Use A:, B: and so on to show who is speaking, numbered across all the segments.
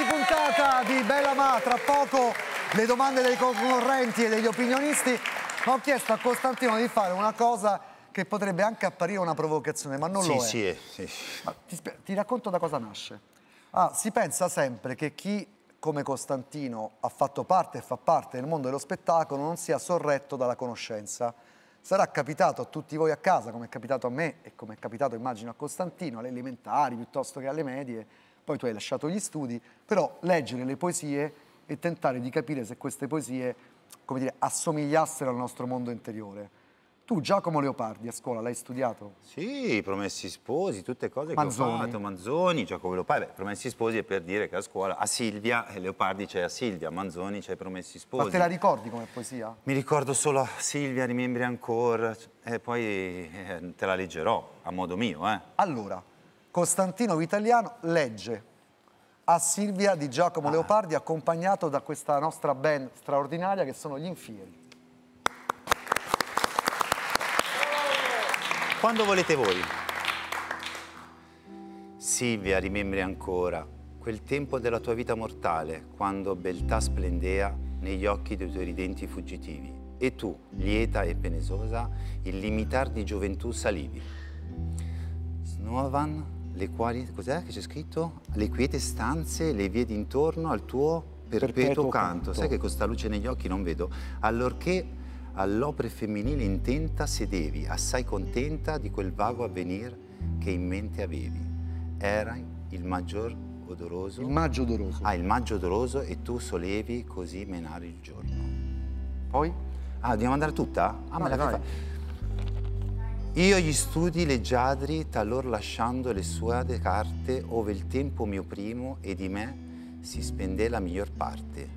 A: di puntata di Bella Ma, tra poco le domande dei concorrenti e degli opinionisti, ma ho chiesto a Costantino di fare una cosa che potrebbe anche apparire una provocazione, ma non sì, lo è. Sì, sì. Ti, ti racconto da cosa nasce. Ah, si pensa sempre che chi come Costantino ha fatto parte e fa parte del mondo dello spettacolo non sia sorretto dalla conoscenza. Sarà capitato a tutti voi a casa, come è capitato a me e come è capitato immagino a Costantino, alle elementari piuttosto che alle medie, poi tu hai lasciato gli studi, però leggere le poesie e tentare di capire se queste poesie, come dire, assomigliassero al nostro mondo interiore. Tu Giacomo Leopardi a scuola l'hai studiato?
B: Sì, Promessi Sposi, tutte cose Manzoni. che ho fatto, Manzoni, Giacomo Leopardi, Beh, Promessi Sposi è per dire che a scuola a Silvia, eh, Leopardi c'è a Silvia, Manzoni c'è Promessi Sposi. Ma te la
A: ricordi come poesia?
B: Mi ricordo solo a Silvia, rimembri ancora, e eh, poi eh, te la leggerò a modo mio. Eh.
A: Allora, Costantino Vitaliano legge a Silvia di Giacomo ah. Leopardi accompagnato da questa nostra band straordinaria che sono gli Infieri.
B: Quando volete voi. Silvia, rimembri ancora quel tempo della tua vita mortale, quando beltà splendea negli occhi dei tuoi ridenti fuggitivi. E tu, lieta e penesosa, il limitar di gioventù salivi. Snovan le quali, cos'è che c'è scritto? Le quiete stanze, le vie d'intorno al tuo perpetuo, perpetuo canto. canto. Sai che con sta luce negli occhi non vedo. Allorché all'opere femminile intenta sedevi, assai contenta di quel vago avvenir che in mente avevi. Era il maggior odoroso. Il maggio odoroso. Ah, il maggio odoroso e tu solevi così menare il giorno. Poi? Ah, dobbiamo andare tutta? Ah, ma la fa... Io gli studi leggiadri, talor lasciando le sue carte, ove il tempo mio primo e di me si spende la miglior parte.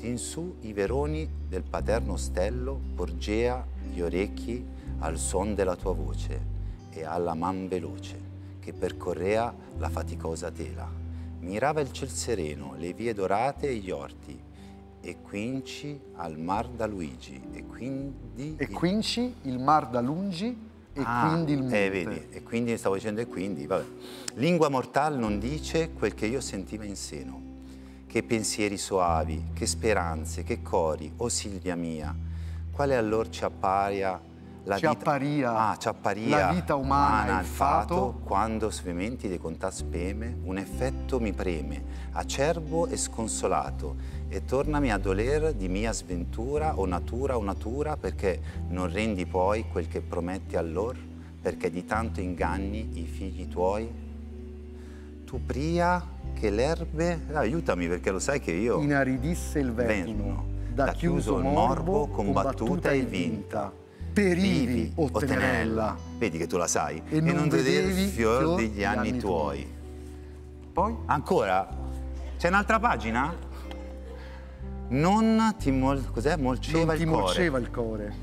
B: Din su i veroni del paterno ostello, porgea gli orecchi al son della tua voce e alla man veloce che percorrea la faticosa tela. Mirava il ciel sereno, le vie dorate e gli orti, e quinci al mar da Luigi, e quindi... E
A: quinci il mar da Lungi e ah, quindi il eh, monte.
B: Eh, vedi, e quindi stavo dicendo e quindi, vabbè. Lingua mortal non dice quel che io sentiva in seno. Che pensieri soavi, che speranze, che cori, o oh Silvia mia, quale allor ci apparia la ci vita... Apparia, ah, ci apparia la vita umana, umana il fato, fato quando svementi de contà speme, un effetto mi preme, acerbo e sconsolato, e tornami a doler di mia sventura o natura o natura perché non rendi poi quel che prometti allor perché di tanto inganni i figli tuoi tu pria che l'erbe aiutami perché lo sai che io
A: inaridisse il vento
B: da, da, chiuso il morbo combattuta e vinta perivi o tenerella vedi che tu la sai e, e non, non il fior degli anni, anni tuoi poi ancora c'è un'altra pagina? Non ti cos'è? molceva non il cuore. molceva il cuore.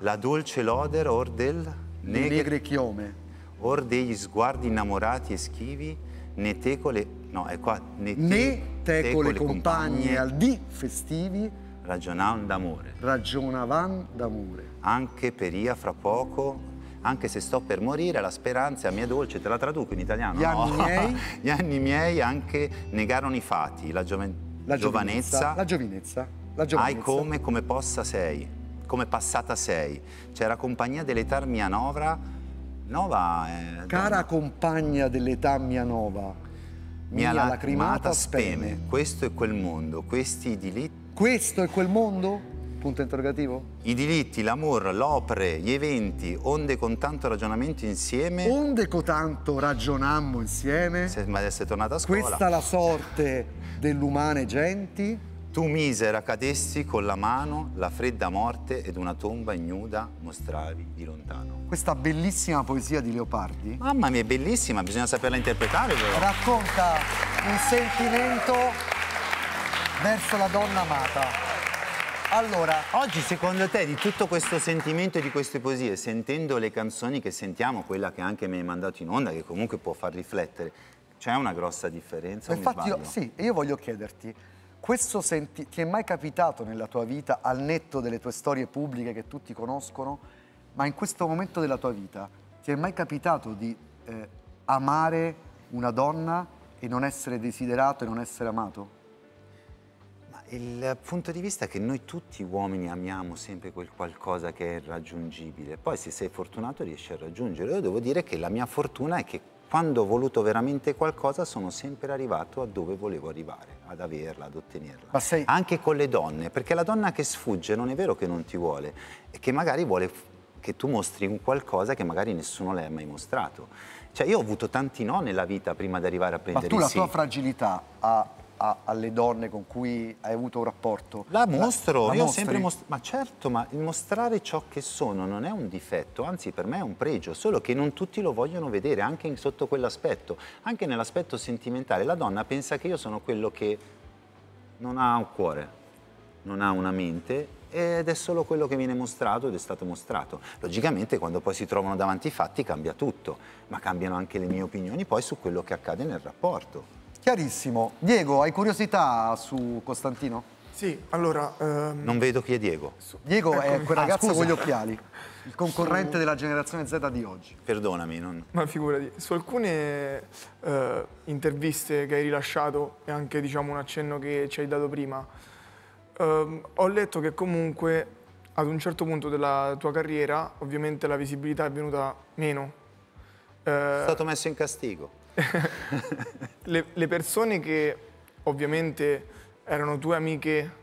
B: La dolce loder or del negre, negre chiome. Or degli sguardi innamorati e schivi, né tecole, no, è qua, né, te... né tecole, compagne, al
A: di festivi.
B: Ragionavan d'amore. Ragionavan d'amore. Anche peria fra poco, anche se sto per morire, la speranza è mia dolce, te la traduco in italiano? Gli no? anni miei? Gli anni miei anche negarono i fati, la gioventù la giovanezza, la
A: giovinezza, la giovinezza. Hai come,
B: come possa sei, come passata sei. C'era cioè, compagnia dell'età mia novra, nova... Eh,
A: Cara donna. compagna dell'età mia nova,
B: mia, mia lacrimata speme. speme. Questo è quel mondo, questi delitti...
A: Questo è quel mondo?
B: Punto interrogativo? I delitti, l'amor, l'opere, gli eventi, onde con tanto ragionamento insieme. Onde con tanto ragionammo insieme. Se, ma adesso è tornata a scuola. Questa la sorte dell'umane genti? Tu misera cadesti con la mano, la fredda morte ed una tomba ignuda mostravi di lontano. Questa bellissima poesia di Leopardi. Mamma mia, è bellissima, bisogna saperla interpretare però. Racconta un sentimento
A: verso la donna amata.
B: Allora, oggi secondo te di tutto questo sentimento e di queste poesie, sentendo le canzoni che sentiamo, quella che anche mi hai mandato in onda, che comunque può far riflettere, c'è una grossa differenza? Infatti, io, sì,
A: io voglio chiederti, questo senti, ti è mai capitato nella tua vita, al netto delle tue storie pubbliche che tutti conoscono, ma in questo momento della tua vita, ti è mai capitato di eh, amare una donna e non essere desiderato e non essere amato?
B: il punto di vista è che noi tutti uomini amiamo sempre quel qualcosa che è irraggiungibile, poi se sei fortunato riesci a raggiungerlo. Io devo dire che la mia fortuna è che quando ho voluto veramente qualcosa sono sempre arrivato a dove volevo arrivare, ad averla, ad ottenerla. Sei... Anche con le donne, perché la donna che sfugge non è vero che non ti vuole, è che magari vuole che tu mostri un qualcosa che magari nessuno le ha mai mostrato. Cioè io ho avuto tanti no nella vita prima di arrivare a prendere Ma tu la sì. tua
A: fragilità ha a, alle donne con cui hai avuto un rapporto? La mostro, la, la io mostri. sempre
B: mostro, ma certo, ma il mostrare ciò che sono non è un difetto, anzi per me è un pregio, solo che non tutti lo vogliono vedere, anche in, sotto quell'aspetto, anche nell'aspetto sentimentale. La donna pensa che io sono quello che non ha un cuore, non ha una mente ed è solo quello che viene mostrato ed è stato mostrato. Logicamente quando poi si trovano davanti i fatti cambia tutto, ma cambiano anche le mie opinioni poi su quello che accade nel rapporto.
A: Chiarissimo. Diego, hai curiosità su Costantino? Sì, allora... Um... Non
B: vedo chi è Diego. Diego ecco, è quel ah, ragazzo scusa. con gli occhiali, il
A: concorrente su...
B: della generazione Z di oggi. Perdonami. Non...
A: Ma
C: figurati, su alcune uh, interviste che hai rilasciato e anche diciamo, un accenno che ci hai dato prima, uh, ho letto che comunque ad un certo punto della tua carriera ovviamente la visibilità è venuta meno. Uh... È
B: stato messo in castigo.
C: le, le persone che ovviamente erano tue amiche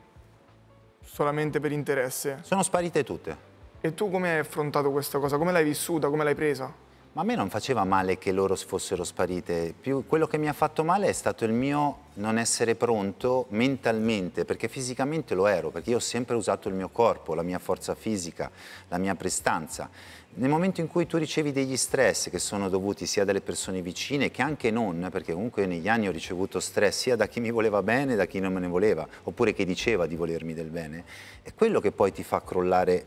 C: solamente per interesse.
B: Sono sparite tutte.
C: E tu come hai affrontato questa cosa? Come l'hai vissuta? Come l'hai presa?
B: Ma a me non faceva male che loro fossero sparite, più quello che mi ha fatto male è stato il mio non essere pronto mentalmente, perché fisicamente lo ero, perché io ho sempre usato il mio corpo, la mia forza fisica, la mia prestanza. Nel momento in cui tu ricevi degli stress che sono dovuti sia dalle persone vicine che anche non, perché comunque negli anni ho ricevuto stress sia da chi mi voleva bene, da chi non me ne voleva, oppure che diceva di volermi del bene, è quello che poi ti fa crollare,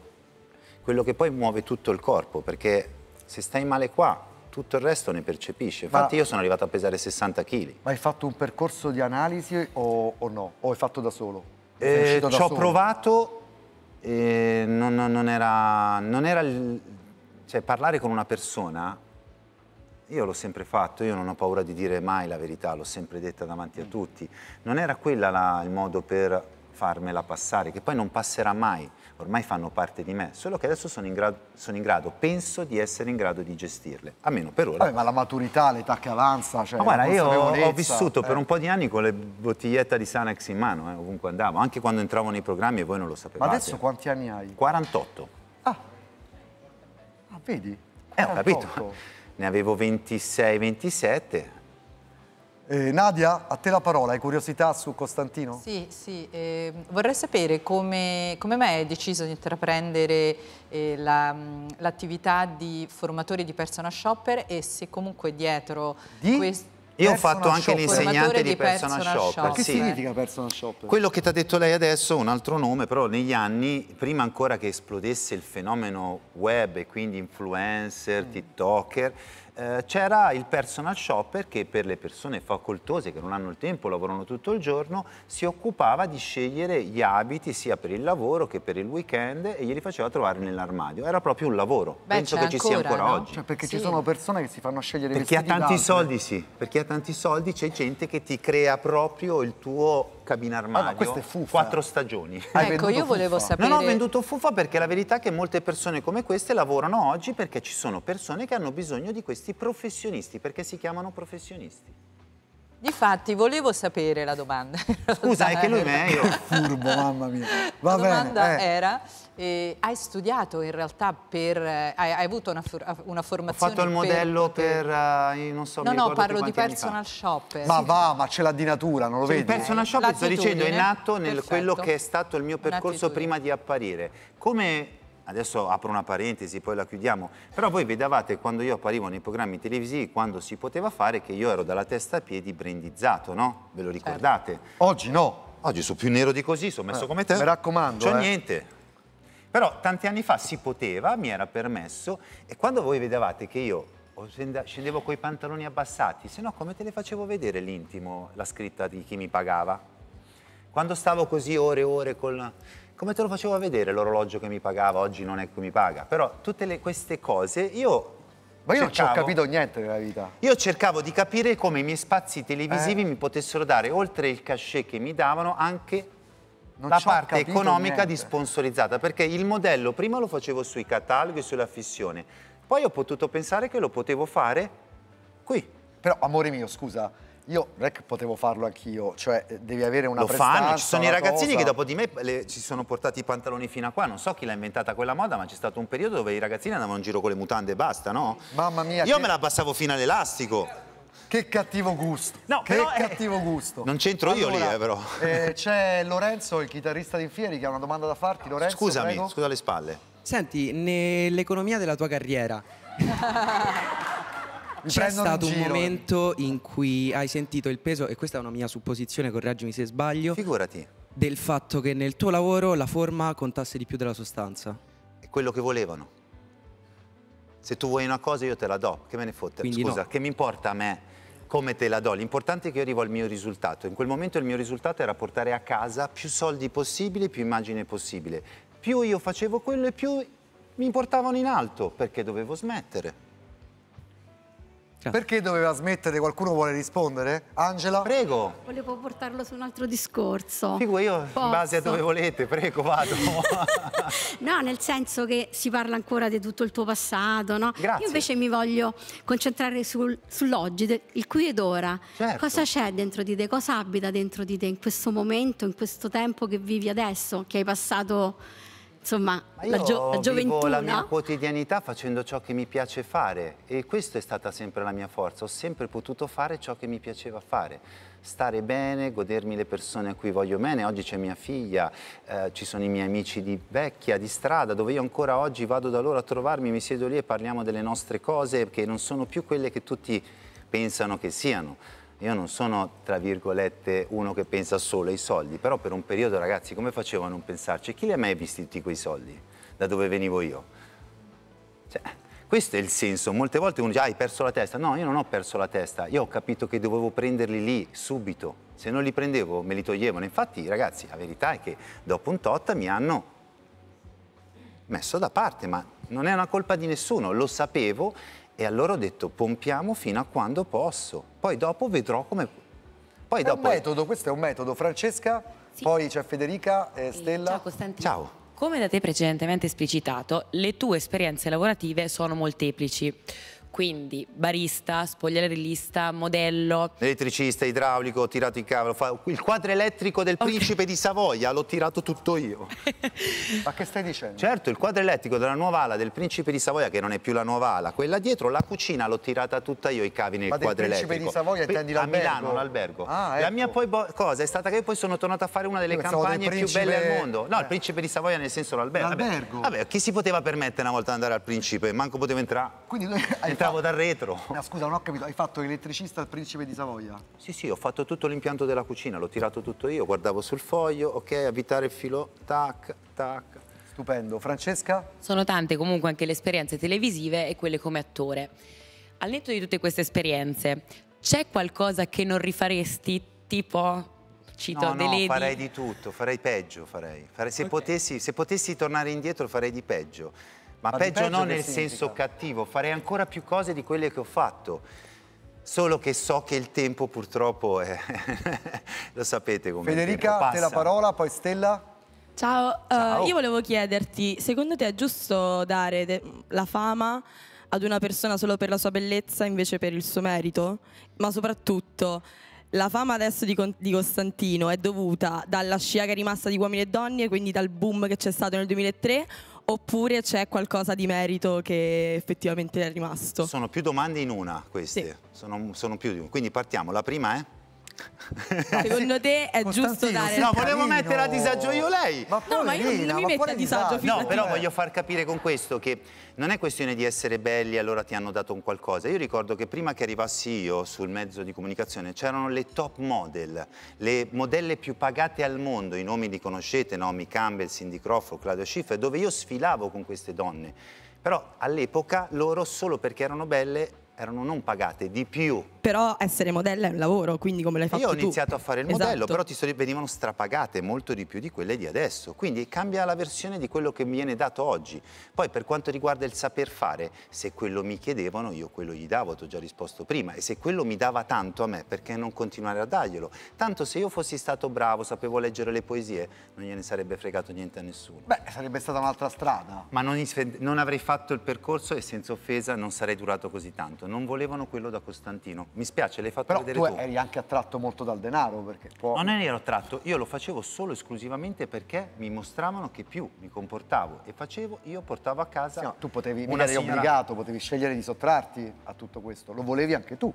B: quello che poi muove tutto il corpo, perché se stai male qua, tutto il resto ne percepisce. Infatti ma, io sono arrivato a pesare 60 kg.
A: Ma hai fatto un percorso di analisi o,
B: o no? O hai fatto da solo?
A: Eh, ci ho provato
B: e non, non, non era... Non era il, cioè, parlare con una persona, io l'ho sempre fatto, io non ho paura di dire mai la verità, l'ho sempre detta davanti a mm. tutti. Non era quello il modo per farmela passare, che poi non passerà mai ormai fanno parte di me, solo che adesso sono in, grado, sono in grado penso di essere in grado di gestirle, almeno per ora. Vabbè, ma
A: la maturità, l'età che avanza, cioè, ma guarda, io ho vissuto eh. per un
B: po' di anni con le bottigliette di Sanax in mano, eh, ovunque andavo, anche quando entravo nei programmi e voi non lo sapevate. Ma adesso
A: quanti anni hai?
B: 48. Ah, ah vedi? Eh, ho 48. capito. Ne avevo 26, 27
A: eh, Nadia, a te la parola, hai curiosità su Costantino?
B: Sì, sì, eh, vorrei sapere come, come mai hai deciso di intraprendere
C: eh, l'attività la, di formatore di persona shopper e se
B: comunque dietro di? questo... Io ho fatto anche l'insegnante di, di persona, persona shopper. shopper. Che sì. significa eh.
A: persona shopper?
B: Quello che ti ha detto lei adesso, un altro nome, però negli anni, prima ancora che esplodesse il fenomeno web e quindi influencer, mm. tiktoker, eh, c'era il personal shopper che per le persone facoltose che non hanno il tempo, lavorano tutto il giorno, si occupava di scegliere gli abiti sia per il lavoro che per il weekend e glieli faceva trovare nell'armadio. Era proprio un lavoro, Beh, penso che ancora, ci sia ancora no? oggi. Cioè perché sì. ci sono persone che si fanno scegliere i per Perché ha tanti soldi sì, Perché ha tanti soldi c'è gente che ti crea proprio il tuo cabina armadio. Ah, ma questa fuffa. Quattro stagioni. Ecco, Hai ecco, io volevo fuffa. sapere. Non ho venduto fuffa perché la verità è che molte persone come queste lavorano oggi perché ci sono persone che hanno bisogno di questi professionisti, perché si chiamano professionisti. Difatti, volevo sapere la domanda. Scusa, è che lui è
A: io furbo, mamma mia. Va la bene, domanda eh.
B: era eh, hai
A: studiato in realtà per, eh, hai, hai, avuto una, una, formazione. Ho fatto il modello per, per
B: eh, non so, No, no, parlo di personal
A: shopper. Ma sì. va,
B: ma c'è l'addinatura, non lo sì, vedi? Il personal shopper, sto dicendo, è nato nel Perfetto. quello che è stato il mio percorso prima di apparire. Come adesso apro una parentesi, poi la chiudiamo, però voi vedevate quando io apparivo nei programmi televisivi, quando si poteva fare, che io ero dalla testa a piedi brandizzato, no? Ve lo ricordate? Certo. Oggi no. Oggi sono più nero di così, sono messo eh, come te. Mi raccomando. C'ho eh. niente. Però tanti anni fa si poteva, mi era permesso, e quando voi vedevate che io scendevo coi pantaloni abbassati, se no come te le facevo vedere l'intimo, la scritta di chi mi pagava? Quando stavo così ore e ore con... Come te lo facevo vedere l'orologio che mi pagava? Oggi non è che mi paga. Però tutte le, queste cose io ma io cercavo, non ci ho capito niente nella vita. Io cercavo di capire come i miei spazi televisivi eh. mi potessero dare, oltre il cachet che mi davano, anche non la parte economica niente. di sponsorizzata, perché il modello prima lo facevo sui cataloghi, sulla fissione, poi ho potuto pensare che lo potevo fare
A: qui. Però, amore mio, scusa, io rec potevo farlo anch'io, cioè eh, devi avere una Lo fanno, ci sono i ragazzini cosa... che dopo
B: di me le, ci sono portati i pantaloni fino a qua, non so chi l'ha inventata quella moda, ma c'è stato un periodo dove i ragazzini andavano in giro con le mutande e basta, no? Mamma mia. Io che... me la passavo fino all'elastico.
A: Che cattivo gusto. No, che però, eh, cattivo eh, gusto. Non c'entro allora, io lì, eh, però. Eh, c'è Lorenzo, il chitarrista di Fieri, che ha una domanda da farti. Lorenzo, Scusami, prego.
B: scusa le spalle.
A: Senti, nell'economia della tua carriera... C'è stato un, un, momento in cui hai sentito il peso, e questa è una mia supposizione, correggimi se
B: sbaglio. Figurati. Del fatto che nel tuo lavoro la forma contasse di più della sostanza. È quello che volevano. Se tu vuoi una cosa io te la do, che me ne fotte? Quindi Scusa, no. che mi importa a me come te la do? L'importante è che io arrivo al mio risultato. In quel momento il mio risultato era portare a casa più soldi possibili, più immagine possibile. Più io facevo quello e più mi portavano in alto, perché dovevo smettere. Grazie. Perché doveva smettere? Qualcuno vuole rispondere? Angela? Prego.
C: Volevo portarlo su un altro discorso. Figo io Posso? in base a
B: dove volete, prego, vado.
C: no, nel senso che si parla ancora di tutto il tuo passato, no? Grazie. Io invece mi voglio concentrare sul, sull'oggi, il qui ed ora. Certo. Cosa c'è dentro di te? Cosa abita dentro di te in questo momento, in questo tempo che vivi adesso, che hai passato insomma, la, gio la, gioventù. Vivo la mia
B: quotidianità facendo ciò che mi piace fare e questa è stata sempre la mia forza. Ho sempre potuto fare ciò che mi piaceva fare. Stare bene, godermi le persone a cui voglio bene. Oggi c'è mia figlia, eh, ci sono i miei amici di vecchia, di strada, dove io ancora oggi vado da loro a trovarmi, mi siedo lì e parliamo delle nostre cose che non sono più quelle che tutti pensano che siano io non sono, tra virgolette, uno che pensa solo ai soldi, però per un periodo, ragazzi, come facevo a non pensarci? Chi li ha mai visti tutti quei soldi? Da dove venivo io? Cioè, questo è il senso. Molte volte uno dice, ah, hai perso la testa. No, io non ho perso la testa. Io ho capito che dovevo prenderli lì, subito. Se non li prendevo, me li toglievano. Infatti, ragazzi, la verità è che dopo un tot mi hanno messo da parte, ma non è una colpa di nessuno. Lo sapevo e allora ho detto pompiamo fino a quando posso, poi dopo vedrò come... Poi è dopo... un metodo, questo è un metodo.
A: Francesca, sì. poi c'è Federica, eh, Stella. Ciao Costantino. Ciao. Come da te precedentemente esplicitato, le tue esperienze lavorative sono molteplici. Quindi barista, spogliarellista, modello.
B: Elettricista, idraulico, ho tirato in cavolo. Il quadro elettrico del okay. principe di Savoia l'ho tirato tutto io. Ma che stai dicendo? Certo, il quadro elettrico della nuova ala del principe di Savoia, che non è più la nuova ala, quella dietro, la cucina l'ho tirata tutta io, i cavi nel quadro elettrico. Ma del principe di Savoia intendi l'albergo? A Milano, l'albergo. Ah, ecco. La mia poi cosa è stata che io poi sono tornato a fare una delle Pensavo campagne principe... più belle al mondo. No, eh. il principe di Savoia nel senso l'albergo. L'albergo? Vabbè, vabbè, chi si poteva permettere una volta di andare al principe? Manco poteva entrare. Quindi lui hai entravo fatto... da retro. Ma scusa, non ho capito, hai fatto l'elettricista al principe di Savoia? Sì, sì, ho fatto tutto l'impianto della cucina, l'ho tirato tutto io, guardavo sul foglio, ok, avvitare il filo, tac, tac. Stupendo. Francesca?
A: Sono tante comunque anche le esperienze televisive e quelle come attore. Al netto di tutte queste esperienze, c'è qualcosa che non rifaresti, tipo cito no, no, farei
B: di tutto, farei peggio, farei. farei se, okay. potessi, se potessi tornare indietro farei di peggio. Ma, Ma peggio, peggio non nel senso cattivo, farei ancora più cose di quelle che ho fatto. Solo che so che il tempo purtroppo è... lo sapete come Federica, a te la parola,
A: poi Stella.
C: Ciao, eh, Ciao. Uh, io volevo chiederti, secondo te è giusto dare la fama ad una persona solo per la sua bellezza invece per il suo merito? Ma soprattutto, la fama adesso di, Con di Costantino è dovuta dalla scia che è rimasta di uomini e donne, quindi dal boom che c'è stato nel 2003 oppure c'è qualcosa di merito che effettivamente è rimasto?
B: Sono più domande in una queste, sì. sono, sono più di una. Quindi partiamo, la prima è? Secondo te è giusto dare No, volevo mettere a disagio io lei. Ma no, ma io non mi metto a disagio. No, però voglio far capire con questo che non è questione di essere belli allora ti hanno dato un qualcosa. Io ricordo che prima che arrivassi io sul mezzo di comunicazione c'erano le top model, le modelle più pagate al mondo, i nomi li conoscete, Naomi Campbell, Cindy Crawford, Claudio Schiffer, dove io sfilavo con queste donne. Però all'epoca loro solo perché erano belle erano non pagate di più.
C: Però essere modella è un lavoro, quindi come l'hai fatto Io ho iniziato tu? a fare il modello, esatto. però
B: ti so, venivano strapagate molto di più di quelle di adesso. Quindi cambia la versione di quello che mi viene dato oggi. Poi per quanto riguarda il saper fare, se quello mi chiedevano, io quello gli davo, ti ho già risposto prima. E se quello mi dava tanto a me, perché non continuare a darglielo? Tanto se io fossi stato bravo, sapevo leggere le poesie, non gliene sarebbe fregato niente a nessuno.
A: Beh, sarebbe stata un'altra strada.
B: Ma non, non avrei fatto il percorso e senza offesa non sarei durato così tanto momento, non volevano quello da Costantino. Mi spiace, l'hai fatto Però vedere tu. Però tu
A: eri anche attratto molto dal denaro perché può... Non
B: ero attratto, io lo facevo solo esclusivamente perché mi mostravano che più mi comportavo e facevo, io portavo a casa... Sì, no, tu potevi, una eri obbligato,
A: potevi scegliere di sottrarti a tutto questo, lo volevi
B: anche tu.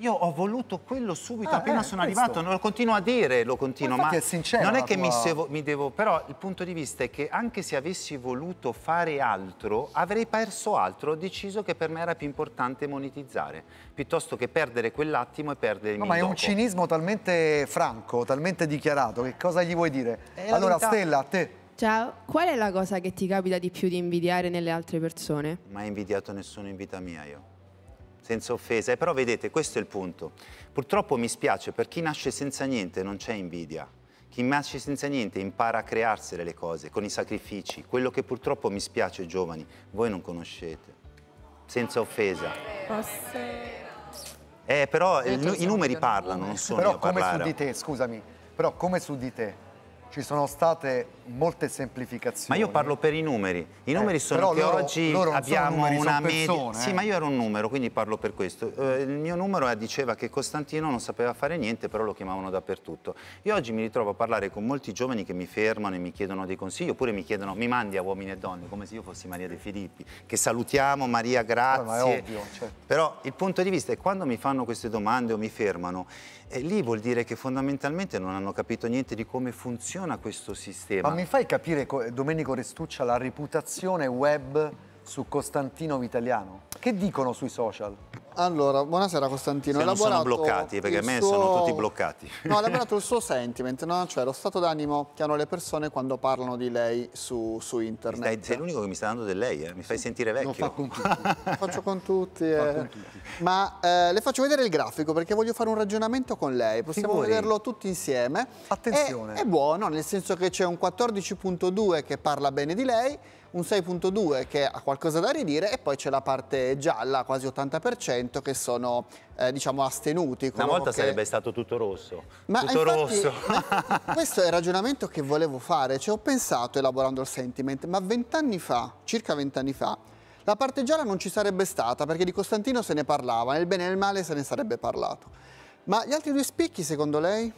B: Io ho voluto quello subito, ah, appena eh, sono questo. arrivato, lo continuo a dire, lo continuo, ma, ma è sincero, non è che tua... mi, sevo, mi, devo, però il punto di vista è che anche se avessi voluto fare altro, avrei perso altro, ho deciso che per me era più importante monetizzare, piuttosto che perdere quell'attimo e perdere il no, mio ma dopo. è un
A: cinismo talmente franco, talmente dichiarato,
B: che cosa gli vuoi dire? Eh, allora verità... Stella, a te.
C: Ciao, qual è la cosa che ti capita di più di invidiare nelle altre persone?
B: Mai invidiato nessuno in vita mia io senza offesa, però vedete, questo è il punto. Purtroppo mi spiace, per chi nasce senza niente non c'è invidia. Chi nasce senza niente impara a crearsene le cose, con i sacrifici. Quello che purtroppo mi spiace, giovani, voi non conoscete. Senza offesa. Posso... Eh, però i numeri parlano, non sono però io a parlare. Però come su di te,
A: scusami, però come su di te ci sono state molte semplificazioni. Ma io parlo per
B: i numeri. I eh, numeri eh, sono che loro, oggi loro abbiamo numeri, una media. Persone, eh. Sì, ma io ero un numero, quindi parlo per questo. Eh, il mio numero diceva che Costantino non sapeva fare niente, però lo chiamavano dappertutto. Io oggi mi ritrovo a parlare con molti giovani che mi fermano e mi chiedono dei consigli, oppure mi chiedono, mi mandi a uomini e donne, come se io fossi Maria De Filippi, che salutiamo, Maria, grazie. Ma è ovvio, certo. Però il punto di vista è quando mi fanno queste domande o mi fermano, eh, lì vuol dire che fondamentalmente non hanno capito niente di come funziona questo sistema. Ma mi fai capire,
A: Domenico Restuccia, la reputazione web su Costantino Vitaliano. Che dicono sui social? Allora, buonasera Costantino. Se non sono bloccati, perché a me suo... sono tutti
B: bloccati. No, ha
A: lavorato il suo sentiment, no?
C: cioè lo stato d'animo che hanno le persone quando parlano di lei su, su internet. Stai, sei l'unico che mi sta
B: dando del lei, eh? mi fai sentire vecchio. Lo fa con tutti.
C: faccio con tutti. Eh. Fa con tutti. Ma eh, le faccio vedere il grafico perché voglio fare un ragionamento con lei, possiamo Figuri. vederlo tutti insieme. Attenzione. È, è buono, nel senso che c'è un 14.2 che parla bene di lei un 6.2 che ha qualcosa da ridire e poi c'è la parte gialla, quasi 80%, che sono eh, diciamo astenuti. Una volta che... sarebbe
B: stato tutto rosso. Ma tutto infatti, rosso.
C: Ma questo è il ragionamento che volevo fare, cioè ho pensato elaborando il sentiment, ma vent'anni fa, circa vent'anni fa, la parte gialla non ci sarebbe stata perché di Costantino se ne parlava, nel bene e nel
B: male se ne sarebbe parlato. Ma gli altri due spicchi secondo lei?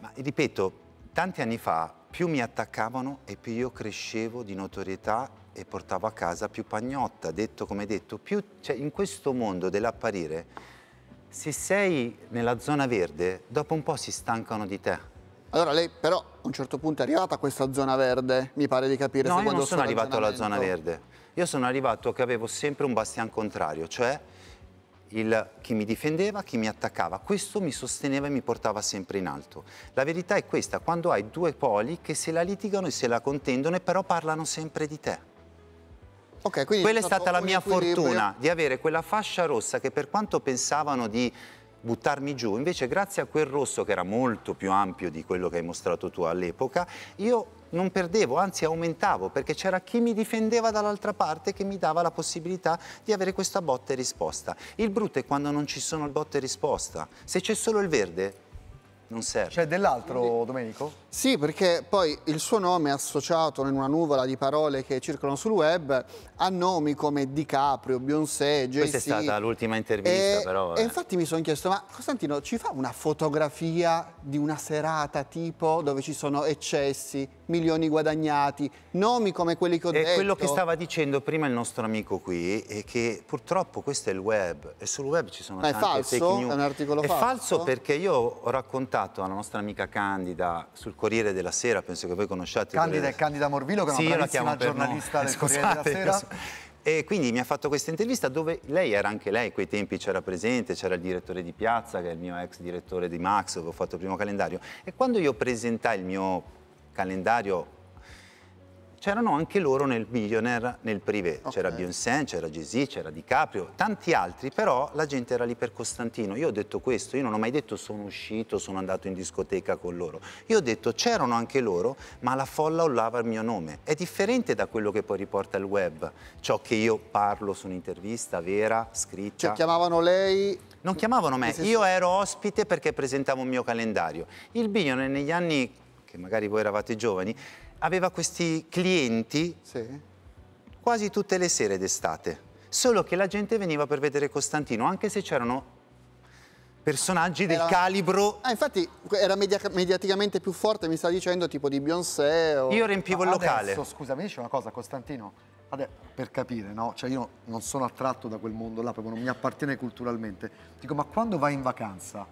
B: Ma ripeto, tanti anni fa più mi attaccavano e più io crescevo di notorietà e portavo a casa più pagnotta, detto come detto, più, cioè, in questo mondo dell'apparire, se sei nella zona verde, dopo un po' si stancano di te.
C: Allora lei però a un certo punto è arrivata a questa zona verde, mi pare di capire. No, io non sono arrivato alla zona verde.
B: Io sono arrivato che avevo sempre un bastian contrario, cioè il, chi mi difendeva, chi mi attaccava. Questo mi sosteneva e mi portava sempre in alto. La verità è questa, quando hai due poli che se la litigano e se la contendono e però parlano sempre di te. Okay, quella è stata la mia fortuna di avere quella fascia rossa che per quanto pensavano di buttarmi giù, invece grazie a quel rosso che era molto più ampio di quello che hai mostrato tu all'epoca, io non perdevo, anzi aumentavo, perché c'era chi mi difendeva dall'altra parte che mi dava la possibilità di avere questa botta e risposta. Il brutto è quando non ci sono botta e risposta. Se c'è solo il verde, non serve. C'è dell'altro, Domenico?
C: Sì, perché poi il suo nome è associato in una nuvola di parole che circolano sul web a nomi come DiCaprio, Beyoncé, Jay-Z. Questa è stata
B: l'ultima intervista, e, però. Eh. E
C: infatti mi sono chiesto, ma Costantino, ci fa una fotografia di una serata tipo dove ci sono eccessi, milioni guadagnati, nomi come quelli che ho e detto? E quello che stava
B: dicendo prima il nostro amico qui, è che purtroppo questo è il web e sul web ci sono ma tante falso? fake news. È un articolo è falso? È falso perché io ho raccontato raccontato alla nostra amica Candida sul Corriere della Sera, penso che voi conosciate. Candida è
A: Candida Morvillo, che è una sì, bravissima giornalista no. del Scusate, Corriere della
B: Sera. E quindi mi ha fatto questa intervista dove lei era anche lei, quei tempi c'era presente, c'era il direttore di Piazza, che è il mio ex direttore di Max, dove ho fatto il primo calendario. E quando io presentai il mio calendario c'erano anche loro nel billionaire, nel privé. Okay. C'era Beyoncé, c'era Jay-Z, c'era DiCaprio, tanti altri, però la gente era lì per Costantino. Io ho detto questo, io non ho mai detto sono uscito, sono andato in discoteca con loro. Io ho detto c'erano anche loro, ma la folla urlava il mio nome. È differente da quello che poi riporta il web, ciò che io parlo su un'intervista vera, scritta. Cioè chiamavano lei non chiamavano me, io ero ospite perché presentavo un mio calendario. Il billionaire negli anni, che magari voi eravate giovani, aveva questi clienti sì. quasi tutte le sere d'estate. Solo che la gente veniva per vedere Costantino, anche se c'erano personaggi del calibro... Ah, infatti era media... mediaticamente più forte, mi
C: sta dicendo, tipo di Beyoncé o... Io riempivo il locale. Adesso,
A: scusa, mi dici una cosa, Costantino? Adesso, per capire, no? Cioè io non sono attratto da quel mondo là, proprio non mi appartiene culturalmente. Dico, ma quando vai in vacanza?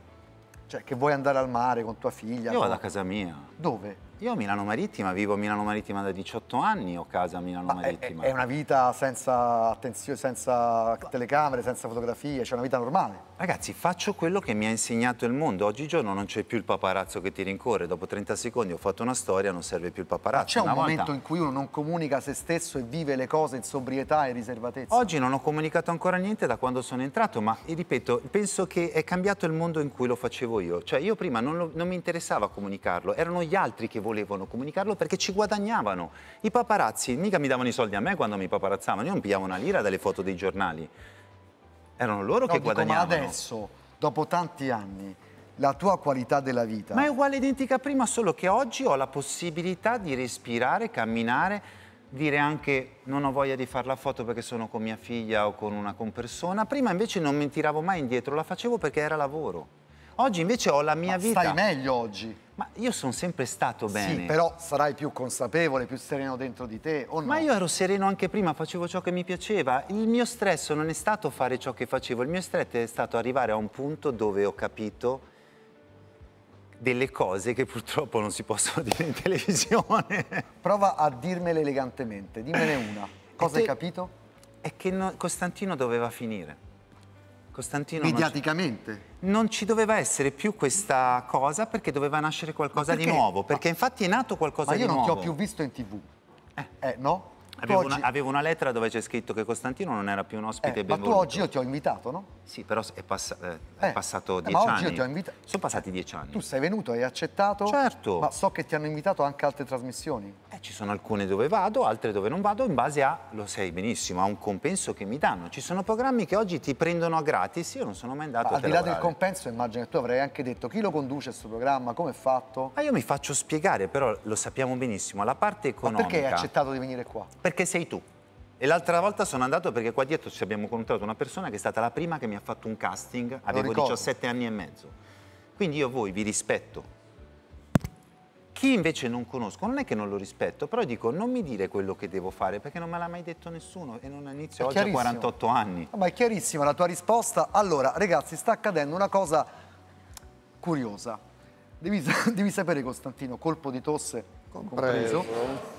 A: Cioè, che vuoi andare al mare con tua figlia? Io vado a
B: casa mia. Dove? Io a Milano Marittima, vivo a Milano Marittima da 18 anni, ho casa a Milano Ma Marittima. È, è, una
A: vita senza attenzione, senza telecamere, senza fotografie, c'è cioè una vita normale.
B: Ragazzi, faccio quello che mi ha insegnato il mondo. Oggigiorno non c'è più il paparazzo che ti rincorre. Dopo 30 secondi ho fatto una storia, non serve più il paparazzo. C'è un volta... momento
A: in cui uno non comunica se stesso e vive le cose in sobrietà e riservatezza? Oggi
B: non ho comunicato ancora niente da quando sono entrato, ma ripeto, penso che è cambiato il mondo in cui lo facevo io. Cioè io prima non, lo, non mi interessava comunicarlo, erano gli altri che volevano volevano comunicarlo perché ci guadagnavano. I paparazzi mica mi davano i soldi a me quando mi paparazzavano, io non pigliavo una lira dalle foto dei giornali. Erano loro no, che dico, guadagnavano. Ma
A: adesso, dopo tanti anni, la tua qualità della vita. Ma
B: è uguale identica a prima, solo che oggi ho la possibilità di respirare, camminare, dire anche non ho voglia di fare la foto perché sono con mia figlia o con una con persona. Prima invece non mi tiravo mai indietro, la facevo perché era lavoro. Oggi invece ho la mia Ma vita. Stai meglio oggi. Ma io sono sempre stato bene. Sì, però sarai più consapevole, più sereno dentro di te, o no? Ma io ero sereno anche prima, facevo ciò che mi piaceva. Il mio stress non è stato fare ciò che facevo, il mio stress è stato arrivare a un punto dove ho capito delle cose che purtroppo non si possono dire in televisione.
A: Prova a dirmele elegantemente, dimmene una.
B: Eh, Cosa te... hai capito? È che no... Costantino doveva finire. Costantino... Mediaticamente? Non non ci doveva essere più questa cosa perché doveva nascere qualcosa di nuovo, perché Ma... infatti è
A: nato qualcosa di nuovo. Ma io non ti ho più visto in tv, eh, eh no?
B: Avevo, oggi... una, avevo una, lettera dove c'è scritto che Costantino non era più un ospite eh, benvenuto. Ma tu oggi
A: io ti ho invitato, no?
B: Sì, però è, pass eh, è eh, passato eh, dieci ma oggi anni. Io ti ho invitato. Sono passati dieci anni. Tu sei
A: venuto, hai accettato. Certo. Ma so che ti
B: hanno invitato anche altre trasmissioni. Eh, ci sono alcune dove vado, altre dove non vado, in base a, lo sai benissimo, a un compenso che mi danno. Ci sono programmi che oggi ti prendono a gratis, io non sono mai andato ma a Al di là del
A: compenso, immagino che tu avrei anche detto chi lo conduce questo programma, come è fatto?
B: Ma io mi faccio spiegare, però lo sappiamo benissimo, la parte economica... Ma perché hai accettato di venire qua? Perché sei tu. E l'altra volta sono andato perché qua dietro ci abbiamo incontrato una persona che è stata la prima che mi ha fatto un casting, avevo 17 anni e mezzo. Quindi io voi vi rispetto. Chi invece non conosco, non è che non lo rispetto, però dico non mi dire quello che devo fare perché non me l'ha mai detto
A: nessuno e non inizio oggi a 48 anni. ma è chiarissima la tua risposta. Allora ragazzi sta accadendo una cosa curiosa. Devi, devi sapere Costantino, colpo di tosse compreso. compreso